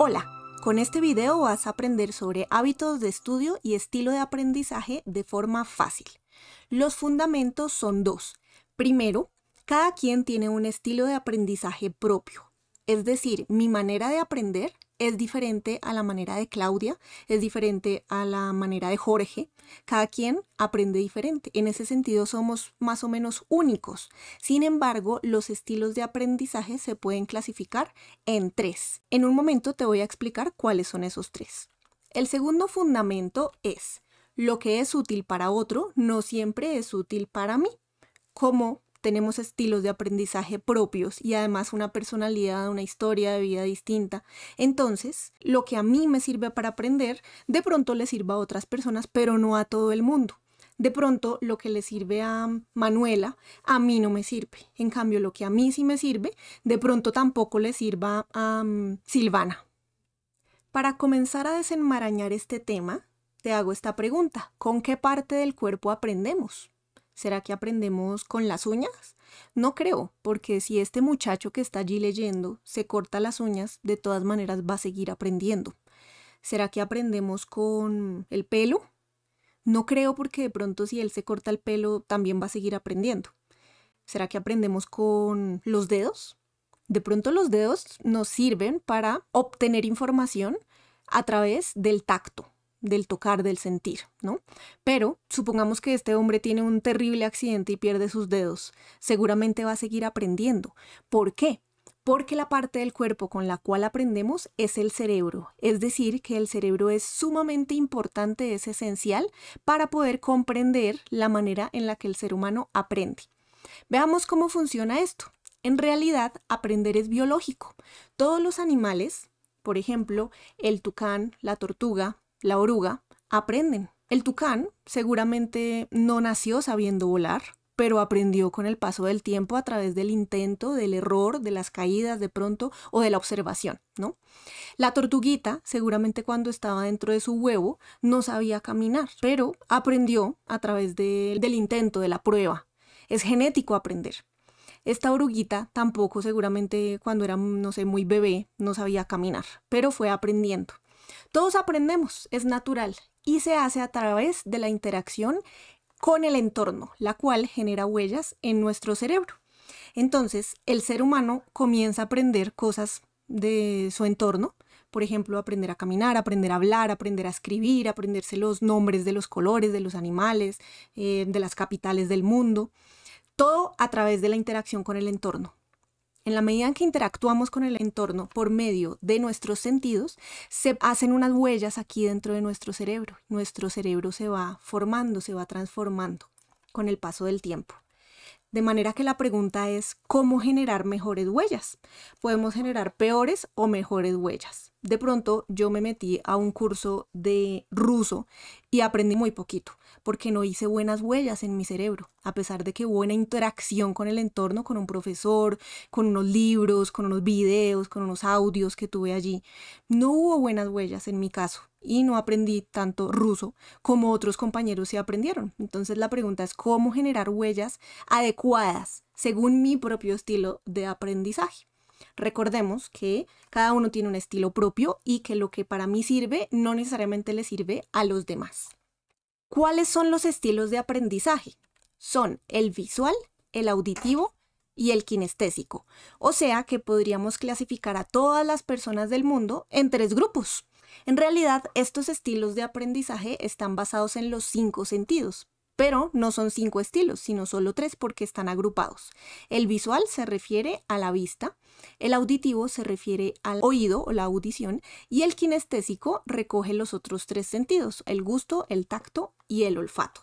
Hola, con este video vas a aprender sobre hábitos de estudio y estilo de aprendizaje de forma fácil. Los fundamentos son dos. Primero, cada quien tiene un estilo de aprendizaje propio, es decir, mi manera de aprender es diferente a la manera de Claudia, es diferente a la manera de Jorge. Cada quien aprende diferente. En ese sentido somos más o menos únicos. Sin embargo, los estilos de aprendizaje se pueden clasificar en tres. En un momento te voy a explicar cuáles son esos tres. El segundo fundamento es, lo que es útil para otro no siempre es útil para mí. Como tenemos estilos de aprendizaje propios y además una personalidad, una historia de vida distinta. Entonces, lo que a mí me sirve para aprender, de pronto le sirva a otras personas, pero no a todo el mundo. De pronto, lo que le sirve a Manuela, a mí no me sirve. En cambio, lo que a mí sí me sirve, de pronto tampoco le sirva a mm, Silvana. Para comenzar a desenmarañar este tema, te hago esta pregunta. ¿Con qué parte del cuerpo aprendemos? ¿Será que aprendemos con las uñas? No creo, porque si este muchacho que está allí leyendo se corta las uñas, de todas maneras va a seguir aprendiendo. ¿Será que aprendemos con el pelo? No creo porque de pronto si él se corta el pelo también va a seguir aprendiendo. ¿Será que aprendemos con los dedos? De pronto los dedos nos sirven para obtener información a través del tacto del tocar, del sentir, ¿no? Pero supongamos que este hombre tiene un terrible accidente y pierde sus dedos, seguramente va a seguir aprendiendo. ¿Por qué? Porque la parte del cuerpo con la cual aprendemos es el cerebro, es decir, que el cerebro es sumamente importante, es esencial para poder comprender la manera en la que el ser humano aprende. Veamos cómo funciona esto. En realidad, aprender es biológico. Todos los animales, por ejemplo, el tucán, la tortuga, la oruga, aprenden. El tucán seguramente no nació sabiendo volar, pero aprendió con el paso del tiempo a través del intento, del error, de las caídas de pronto o de la observación, ¿no? La tortuguita, seguramente cuando estaba dentro de su huevo, no sabía caminar, pero aprendió a través del intento, de la prueba. Es genético aprender. Esta oruguita tampoco seguramente cuando era, no sé, muy bebé, no sabía caminar, pero fue aprendiendo. Todos aprendemos, es natural, y se hace a través de la interacción con el entorno, la cual genera huellas en nuestro cerebro. Entonces, el ser humano comienza a aprender cosas de su entorno, por ejemplo, aprender a caminar, aprender a hablar, aprender a escribir, aprenderse los nombres de los colores, de los animales, eh, de las capitales del mundo, todo a través de la interacción con el entorno. En la medida en que interactuamos con el entorno por medio de nuestros sentidos, se hacen unas huellas aquí dentro de nuestro cerebro. Nuestro cerebro se va formando, se va transformando con el paso del tiempo. De manera que la pregunta es, ¿cómo generar mejores huellas? Podemos generar peores o mejores huellas de pronto yo me metí a un curso de ruso y aprendí muy poquito, porque no hice buenas huellas en mi cerebro, a pesar de que hubo una interacción con el entorno, con un profesor, con unos libros, con unos videos, con unos audios que tuve allí. No hubo buenas huellas en mi caso y no aprendí tanto ruso como otros compañeros se aprendieron. Entonces la pregunta es cómo generar huellas adecuadas según mi propio estilo de aprendizaje. Recordemos que cada uno tiene un estilo propio y que lo que para mí sirve no necesariamente le sirve a los demás. ¿Cuáles son los estilos de aprendizaje? Son el visual, el auditivo y el kinestésico. O sea que podríamos clasificar a todas las personas del mundo en tres grupos. En realidad, estos estilos de aprendizaje están basados en los cinco sentidos, pero no son cinco estilos, sino solo tres porque están agrupados. El visual se refiere a la vista, el auditivo se refiere al oído o la audición y el kinestésico recoge los otros tres sentidos, el gusto, el tacto y el olfato.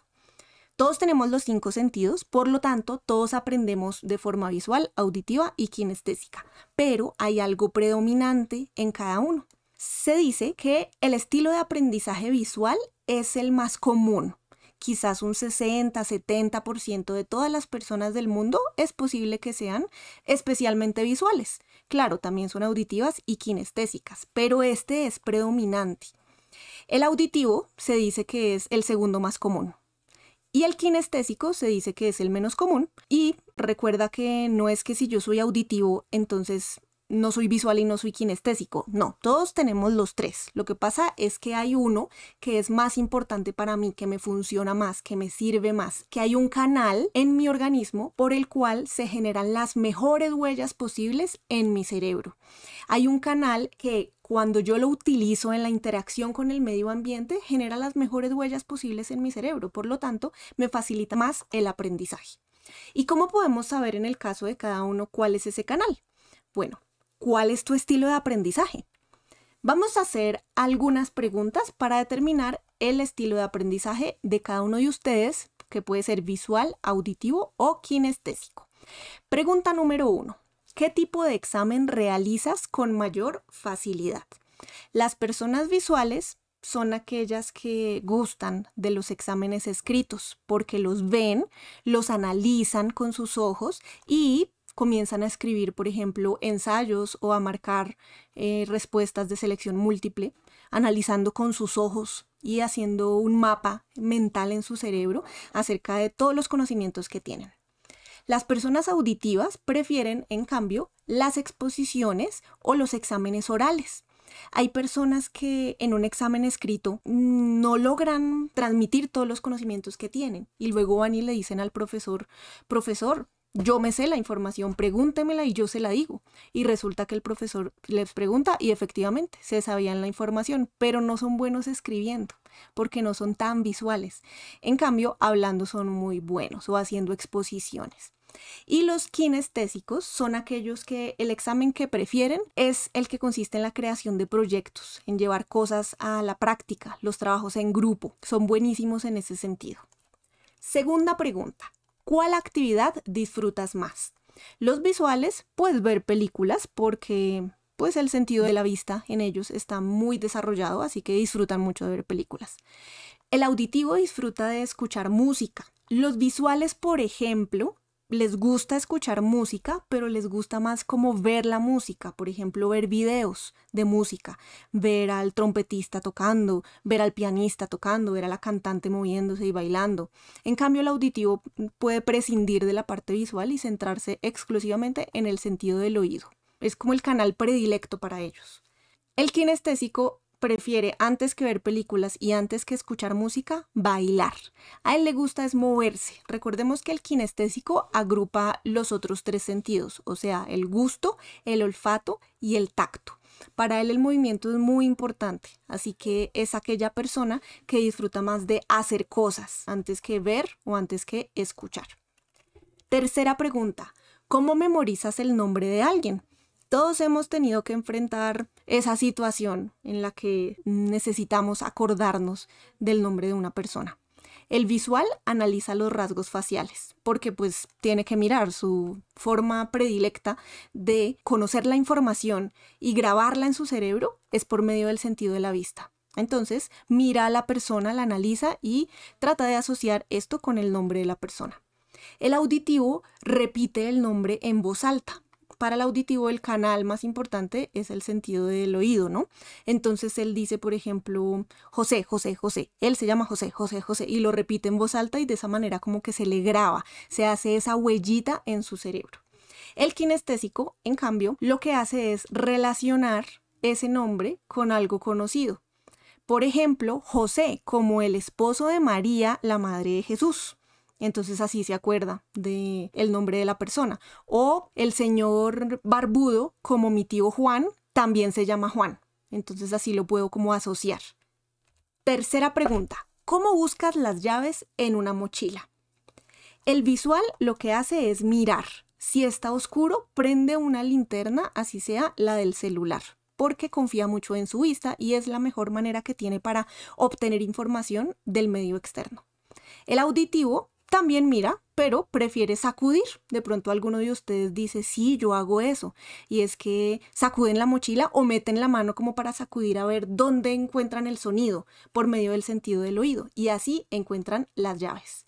Todos tenemos los cinco sentidos, por lo tanto, todos aprendemos de forma visual, auditiva y kinestésica, pero hay algo predominante en cada uno. Se dice que el estilo de aprendizaje visual es el más común, quizás un 60, 70% de todas las personas del mundo es posible que sean especialmente visuales. Claro, también son auditivas y kinestésicas, pero este es predominante. El auditivo se dice que es el segundo más común. Y el kinestésico se dice que es el menos común. Y recuerda que no es que si yo soy auditivo, entonces no soy visual y no soy kinestésico. No, todos tenemos los tres. Lo que pasa es que hay uno que es más importante para mí, que me funciona más, que me sirve más, que hay un canal en mi organismo por el cual se generan las mejores huellas posibles en mi cerebro. Hay un canal que cuando yo lo utilizo en la interacción con el medio ambiente, genera las mejores huellas posibles en mi cerebro. Por lo tanto, me facilita más el aprendizaje. ¿Y cómo podemos saber en el caso de cada uno cuál es ese canal? Bueno, cuál es tu estilo de aprendizaje. Vamos a hacer algunas preguntas para determinar el estilo de aprendizaje de cada uno de ustedes, que puede ser visual, auditivo o kinestésico. Pregunta número uno. ¿Qué tipo de examen realizas con mayor facilidad? Las personas visuales son aquellas que gustan de los exámenes escritos porque los ven, los analizan con sus ojos y comienzan a escribir, por ejemplo, ensayos o a marcar eh, respuestas de selección múltiple, analizando con sus ojos y haciendo un mapa mental en su cerebro acerca de todos los conocimientos que tienen. Las personas auditivas prefieren, en cambio, las exposiciones o los exámenes orales. Hay personas que en un examen escrito no logran transmitir todos los conocimientos que tienen y luego van y le dicen al profesor, profesor, yo me sé la información, pregúntemela y yo se la digo. Y resulta que el profesor les pregunta y efectivamente se sabían la información, pero no son buenos escribiendo porque no son tan visuales. En cambio, hablando son muy buenos o haciendo exposiciones. Y los kinestésicos son aquellos que el examen que prefieren es el que consiste en la creación de proyectos, en llevar cosas a la práctica, los trabajos en grupo. Son buenísimos en ese sentido. Segunda pregunta, cuál actividad disfrutas más. Los visuales, pues ver películas porque pues el sentido de la vista en ellos está muy desarrollado, así que disfrutan mucho de ver películas. El auditivo disfruta de escuchar música. Los visuales, por ejemplo, les gusta escuchar música, pero les gusta más como ver la música, por ejemplo, ver videos de música, ver al trompetista tocando, ver al pianista tocando, ver a la cantante moviéndose y bailando. En cambio, el auditivo puede prescindir de la parte visual y centrarse exclusivamente en el sentido del oído. Es como el canal predilecto para ellos. El kinestésico prefiere antes que ver películas y antes que escuchar música, bailar. A él le gusta es moverse. Recordemos que el kinestésico agrupa los otros tres sentidos, o sea, el gusto, el olfato y el tacto. Para él el movimiento es muy importante, así que es aquella persona que disfruta más de hacer cosas antes que ver o antes que escuchar. Tercera pregunta, ¿cómo memorizas el nombre de alguien? Todos hemos tenido que enfrentar esa situación en la que necesitamos acordarnos del nombre de una persona. El visual analiza los rasgos faciales, porque pues tiene que mirar su forma predilecta de conocer la información y grabarla en su cerebro es por medio del sentido de la vista. Entonces, mira a la persona, la analiza y trata de asociar esto con el nombre de la persona. El auditivo repite el nombre en voz alta para el auditivo el canal más importante es el sentido del oído, ¿no? Entonces él dice, por ejemplo, José, José, José, él se llama José, José, José, y lo repite en voz alta y de esa manera como que se le graba, se hace esa huellita en su cerebro. El kinestésico, en cambio, lo que hace es relacionar ese nombre con algo conocido. Por ejemplo, José como el esposo de María, la madre de Jesús. Entonces así se acuerda de el nombre de la persona. O el señor barbudo, como mi tío Juan, también se llama Juan. Entonces así lo puedo como asociar. Tercera pregunta. ¿Cómo buscas las llaves en una mochila? El visual lo que hace es mirar. Si está oscuro, prende una linterna, así sea la del celular, porque confía mucho en su vista y es la mejor manera que tiene para obtener información del medio externo. El auditivo también mira, pero prefiere sacudir. De pronto alguno de ustedes dice, sí, yo hago eso. Y es que sacuden la mochila o meten la mano como para sacudir a ver dónde encuentran el sonido por medio del sentido del oído. Y así encuentran las llaves.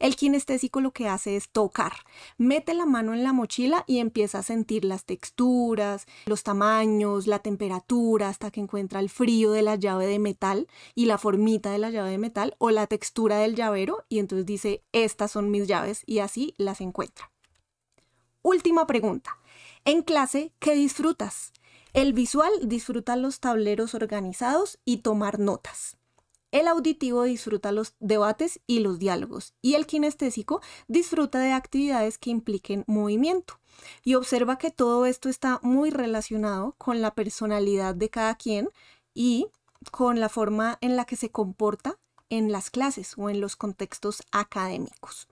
El kinestésico lo que hace es tocar. Mete la mano en la mochila y empieza a sentir las texturas, los tamaños, la temperatura, hasta que encuentra el frío de la llave de metal y la formita de la llave de metal o la textura del llavero y entonces dice, estas son mis llaves y así las encuentra. Última pregunta. En clase, ¿qué disfrutas? El visual disfruta los tableros organizados y tomar notas. El auditivo disfruta los debates y los diálogos y el kinestésico disfruta de actividades que impliquen movimiento. Y observa que todo esto está muy relacionado con la personalidad de cada quien y con la forma en la que se comporta en las clases o en los contextos académicos.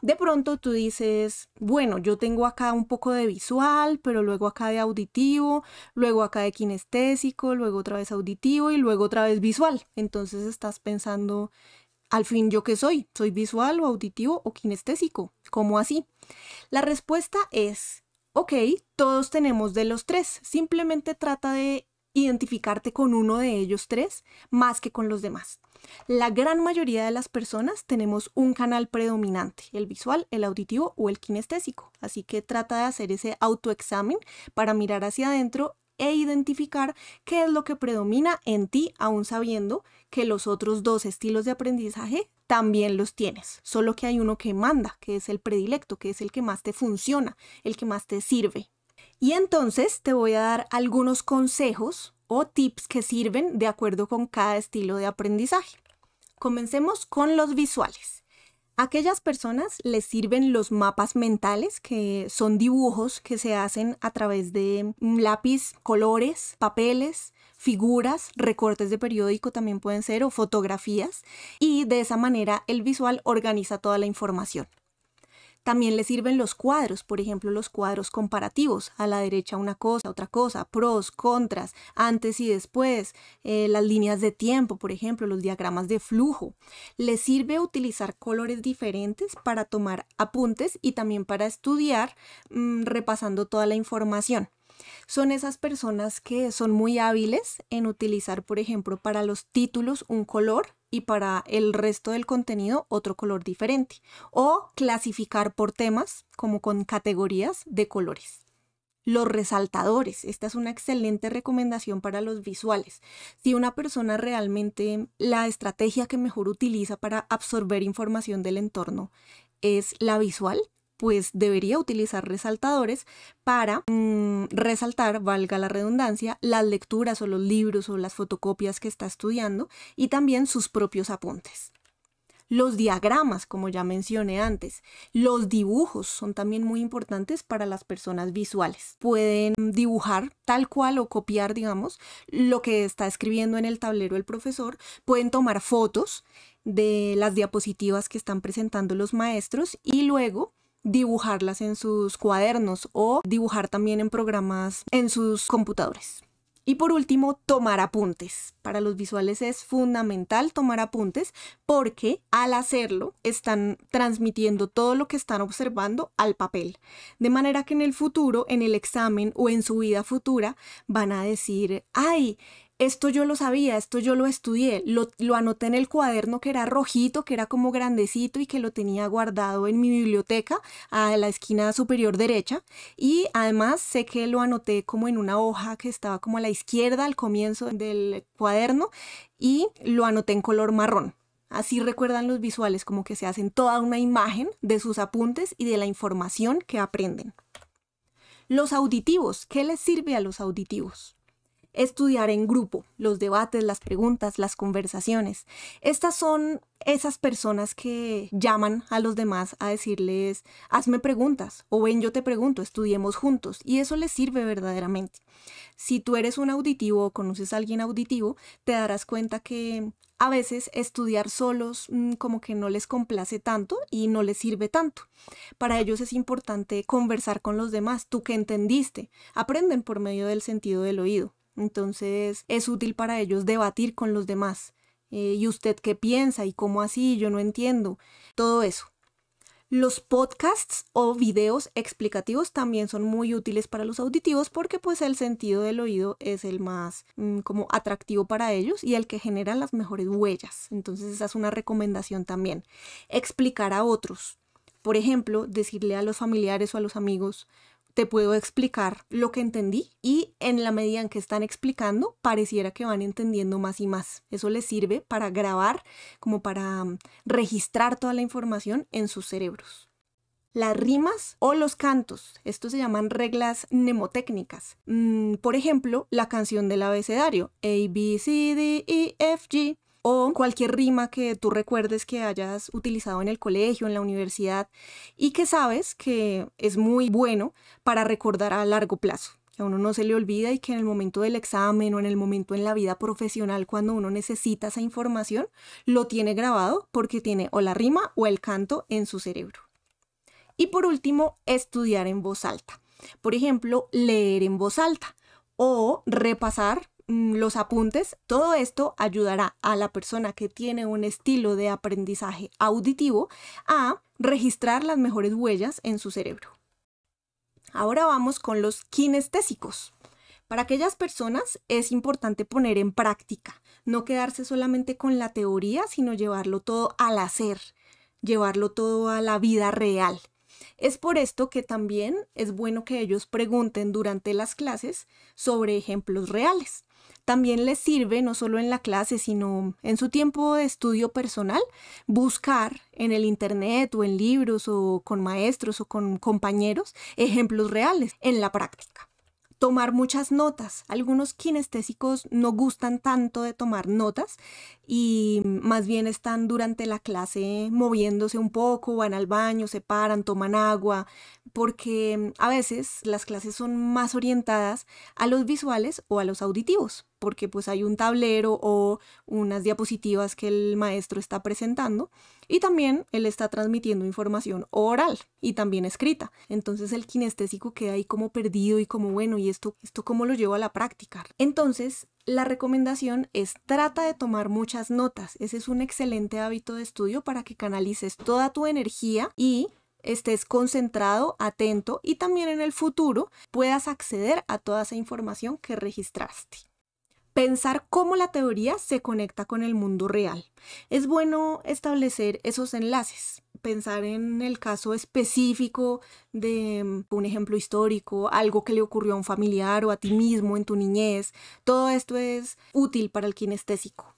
De pronto tú dices, bueno, yo tengo acá un poco de visual, pero luego acá de auditivo, luego acá de kinestésico, luego otra vez auditivo y luego otra vez visual. Entonces estás pensando, al fin yo qué soy, soy visual o auditivo o kinestésico, ¿cómo así? La respuesta es, ok, todos tenemos de los tres, simplemente trata de identificarte con uno de ellos tres más que con los demás. La gran mayoría de las personas tenemos un canal predominante, el visual, el auditivo o el kinestésico, así que trata de hacer ese autoexamen para mirar hacia adentro e identificar qué es lo que predomina en ti, aún sabiendo que los otros dos estilos de aprendizaje también los tienes, solo que hay uno que manda, que es el predilecto, que es el que más te funciona, el que más te sirve. Y entonces te voy a dar algunos consejos o tips que sirven de acuerdo con cada estilo de aprendizaje. Comencemos con los visuales. A aquellas personas les sirven los mapas mentales, que son dibujos que se hacen a través de mm, lápiz, colores, papeles, figuras, recortes de periódico también pueden ser o fotografías y de esa manera el visual organiza toda la información. También le sirven los cuadros, por ejemplo, los cuadros comparativos, a la derecha una cosa, otra cosa, pros, contras, antes y después, eh, las líneas de tiempo, por ejemplo, los diagramas de flujo. Le sirve utilizar colores diferentes para tomar apuntes y también para estudiar mm, repasando toda la información son esas personas que son muy hábiles en utilizar, por ejemplo, para los títulos un color y para el resto del contenido otro color diferente, o clasificar por temas como con categorías de colores. Los resaltadores, esta es una excelente recomendación para los visuales. Si una persona realmente la estrategia que mejor utiliza para absorber información del entorno es la visual, pues debería utilizar resaltadores para mm, resaltar, valga la redundancia, las lecturas o los libros o las fotocopias que está estudiando y también sus propios apuntes. Los diagramas, como ya mencioné antes, los dibujos son también muy importantes para las personas visuales. Pueden dibujar tal cual o copiar, digamos, lo que está escribiendo en el tablero el profesor, pueden tomar fotos de las diapositivas que están presentando los maestros y luego dibujarlas en sus cuadernos o dibujar también en programas en sus computadores. Y por último, tomar apuntes. Para los visuales es fundamental tomar apuntes porque al hacerlo están transmitiendo todo lo que están observando al papel. De manera que en el futuro, en el examen o en su vida futura, van a decir, ay, esto yo lo sabía, esto yo lo estudié, lo, anoté en el cuaderno que era rojito, que era como grandecito y que lo tenía guardado en mi biblioteca a la esquina superior derecha. Y además sé que lo anoté como en una hoja que estaba como a la izquierda al comienzo del cuaderno y lo anoté en color marrón. Así recuerdan los visuales, como que se hacen toda una imagen de sus apuntes y de la información que aprenden. Los auditivos, ¿qué les sirve a los auditivos? estudiar en grupo, los debates, las preguntas, las conversaciones. Estas son esas personas que llaman a los demás a decirles, hazme preguntas o ven yo te pregunto, estudiemos juntos. Y eso les sirve verdaderamente. Si tú eres un auditivo o conoces a alguien auditivo, te darás cuenta que a veces estudiar solos mm, como que no les complace tanto y no les sirve tanto. Para ellos es importante conversar con los demás, tú que entendiste. Aprenden por medio del sentido del oído. Entonces es útil para ellos debatir con los demás. Eh, ¿Y usted qué piensa? ¿Y cómo así? Yo no entiendo. Todo eso. Los podcasts o videos explicativos también son muy útiles para los auditivos porque pues el sentido del oído es el más mm, como atractivo para ellos y el que genera las mejores huellas. Entonces esa es una recomendación también. Explicar a otros. Por ejemplo, decirle a los familiares o a los amigos, te puedo explicar lo que entendí y en la medida en que están explicando, pareciera que van entendiendo más y más. Eso les sirve para grabar, como para mm, registrar toda la información en sus cerebros. Las rimas o los cantos, esto se llaman reglas mnemotécnicas. Mm, por ejemplo, la canción del abecedario, A, B, C, D, E, F, G, o cualquier rima que tú recuerdes que hayas utilizado en el colegio, en la universidad y que sabes que es muy bueno para recordar a largo plazo que a uno no se le olvida y que en el momento del examen o en el momento en la vida profesional, cuando uno necesita esa información, lo tiene grabado porque tiene o la rima o el canto en su cerebro. Y por último, estudiar en voz alta. Por ejemplo, leer en voz alta o repasar Mm, los apuntes, todo esto ayudará a la persona que tiene un estilo de aprendizaje auditivo a registrar las mejores huellas en su cerebro. Ahora vamos con los kinestésicos. Para aquellas personas es importante poner en práctica, no quedarse solamente con la teoría, sino llevarlo todo al hacer, llevarlo todo a la vida real. Es por esto que también es bueno que ellos pregunten durante las clases sobre ejemplos reales también les sirve, no solo en la clase, sino en su tiempo de estudio personal, buscar en el Internet o en libros o con maestros o con compañeros ejemplos reales en la práctica tomar muchas notas. Algunos kinestésicos no gustan tanto de tomar notas y más bien están durante la clase moviéndose un poco, van al baño, se paran, toman agua, porque a veces las clases son más orientadas a los visuales o a los auditivos porque pues hay un tablero o unas diapositivas que el maestro está presentando y también él está transmitiendo información oral y también escrita. Entonces el kinestésico queda ahí como perdido y como bueno, ¿y esto, esto cómo lo llevo a la práctica? Entonces la recomendación es trata de tomar muchas notas. Ese es un excelente hábito de estudio para que canalices toda tu energía y estés concentrado, atento y también en el futuro puedas acceder a toda esa información que registraste pensar cómo la teoría se conecta con el mundo real. Es bueno establecer esos enlaces, pensar en el caso específico de mm, un ejemplo histórico, algo que le ocurrió a un familiar o a ti mismo en tu niñez. Todo esto es útil para el kinestésico.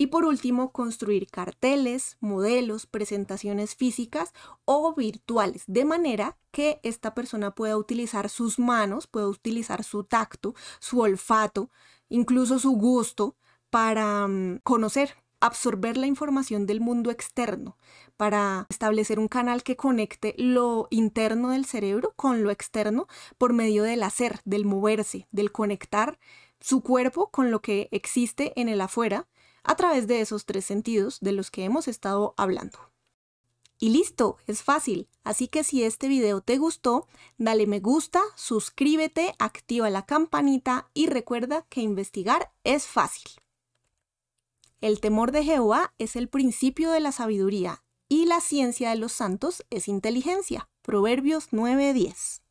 Y por último, construir carteles, modelos, presentaciones físicas o virtuales, de manera que esta persona pueda utilizar sus manos, pueda utilizar su tacto, su olfato, incluso su gusto para mm, conocer, absorber la información del mundo externo, para establecer un canal que conecte lo interno del cerebro con lo externo por medio del hacer, del moverse, del conectar su cuerpo con lo que existe en el afuera a través de esos tres sentidos de los que hemos estado hablando. Y listo, es fácil. Así que si este video te gustó, dale me gusta, suscríbete, activa la campanita y recuerda que investigar es fácil. El temor de Jehová es el principio de la sabiduría y la ciencia de los santos es inteligencia. Proverbios 9:10.